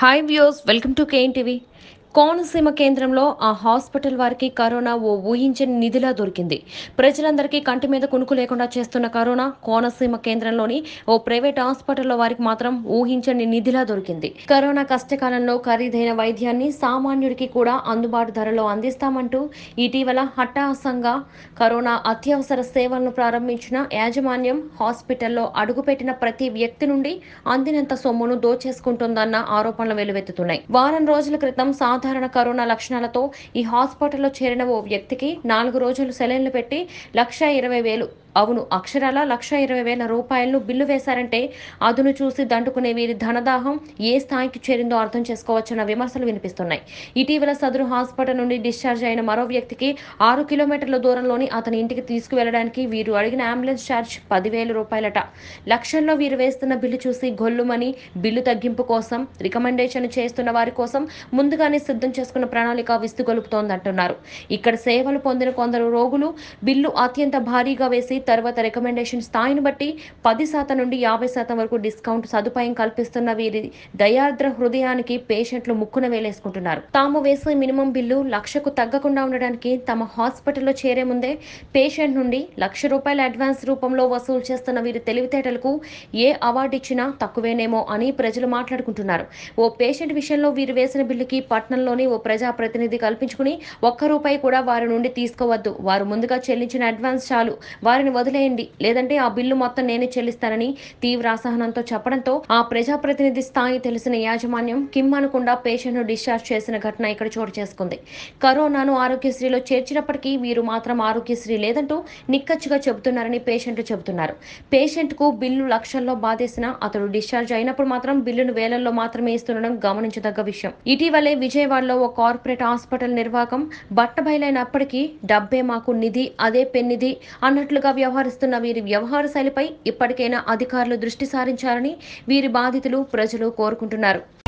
Hi viewers, welcome to KNTV. Konaseema కేంద్రంలో ఆ hospital వారికి కరోనా ఓ ఊహించని నిధిలా దొరికింది ప్రజలందరికీ కంటి మీద కునుకు లేకుండా చేస్తున్న కరోనా కోనసీమ కేంద్రంలోని ఓ ప్రైవేట్ హాస్పిటల్లో వారికి మాత్రం ఊహించని నిధిలా దొరికింది కరోనా కష్టకాలంలో ఖరీదైన వైద్యాన్ని సామాన్యుడికి కూడా అందుబాటు ధరలో అందిస్తామంటూ ఇటీవల హఠాసంగా కరోనా అత్యవసర సేవలను ప్రారంభించిన యాజమాన్యం హాస్పిటల్లో అడుగుపెట్టిన ప్రతి వ్యక్తి నుండి అందినంత సొమ్మును దోచేసుకుంటుందన్న ఆరోపణలు వెలువెత్తుతున్నాయి వారం రోజుల క్రితం సాధారణ సాధారణ కరోనా లక్షణాలతో ఈ హాస్పిటల్లో చేరిన ఓ వ్యక్తికి నాలుగు రోజులు సెలైన్లు పెట్టి లక్ష ఇరవై వేలు అవును అక్షరాల లక్ష ఇరవై వేల రూపాయలను బిల్లు వేశారంటే అదును చూసి దండుకునే వీరి ధనదాహం ఏ స్థాయికి చేరిందో అర్థం చేసుకోవచ్చన్న విమర్శలు వినిపిస్తున్నాయి ఇటీవల సదరు హాస్పిటల్ నుండి డిశ్చార్జ్ అయిన మరో వ్యక్తికి ఆరు కిలోమీటర్ల దూరంలోని అతని ఇంటికి తీసుకువెళ్ళడానికి వీరు అడిగిన అంబులెన్స్ ఛార్జ్ పదివేల రూపాయలట లక్షల్లో వీరు వేస్తున్న బిల్లు చూసి గొల్లుమని బిల్లు తగ్గింపు కోసం రికమెండేషన్ చేస్తున్న వారి కోసం ముందుగానే సిద్ధం చేసుకున్న ప్రణాళిక విస్తుగొలుపుతోందంటున్నారు ఇక్కడ సేవలు పొందిన కొందరు రోగులు బిల్లు అత్యంత భారీగా వేసి తర్వాత రికమెండేషన్ స్థాయిని బట్టి పది శాతం నుండి యాభై శాతం వరకు డిస్కౌంట్ సదుపాయం కల్పిస్తున్న వీరి దయార్ద్ర హృదయానికి పేషెంట్లు ముక్కున వేలేసుకుంటున్నారు తాము వేసే మినిమం బిల్లు లక్షకు తగ్గకుండా ఉండడానికి తమ హాస్పిటల్లో చేరే ముందే పేషెంట్ నుండి లక్ష రూపాయల అడ్వాన్స్ రూపంలో వసూలు చేస్తున్న వీరి తెలివితేటలకు ఏ అవార్డు ఇచ్చినా తక్కువేనేమో అని ప్రజలు మాట్లాడుకుంటున్నారు ఓ పేషెంట్ విషయంలో వీరు వేసిన బిల్లుకి పట్నంలోని ఓ ప్రజాప్రతినిధి కల్పించుకుని ఒక్క రూపాయి కూడా వారి నుండి తీసుకోవద్దు వారు ముందుగా చెల్లించిన అడ్వాన్స్ చాలు వారిని వదిలేయండి లేదంటే ఆ బిల్లు మొత్తం నేనే చెల్లిస్తానని తీవ్ర అసహనంతో చెప్పడంతో ఆ ప్రజాప్రతినిధి స్థాయి తెలిసిన యాజమాన్యం కిమ్ అనకుండా ను డిశ్చార్జ్ చేసిన ఘటన ఇక్కడ చోటు చేసుకుంది కరోనాను ఆరోగ్యశ్రీలో చేర్చినప్పటికీ వీరు మాత్రం ఆరోగ్యశ్రీ లేదంటూ నిక్కచ్చుగా చెబుతున్నారని పేషెంట్లు చెబుతున్నారు పేషెంట్ కు బిల్లు లక్షల్లో బాధేసినా అతడు డిశ్చార్జ్ అయినప్పుడు మాత్రం బిల్లును వేలల్లో మాత్రమే ఇస్తుండడం గమనించదగ్గ విషయం ఇటీవలే విజయవాడలో ఓ కార్పొరేట్ హాస్పిటల్ నిర్వాహకం బట్టబయలైనప్పటికీ డబ్బే మాకు నిధి అదే పెన్నిధి అన్నట్లుగా వ్యవహరిస్తున్న వీరి వ్యవహార శైలిపై ఇప్పటికైనా అధికారులు దృష్టి సారించాలని వీరి బాధితులు ప్రజలు కోరుకుంటున్నారు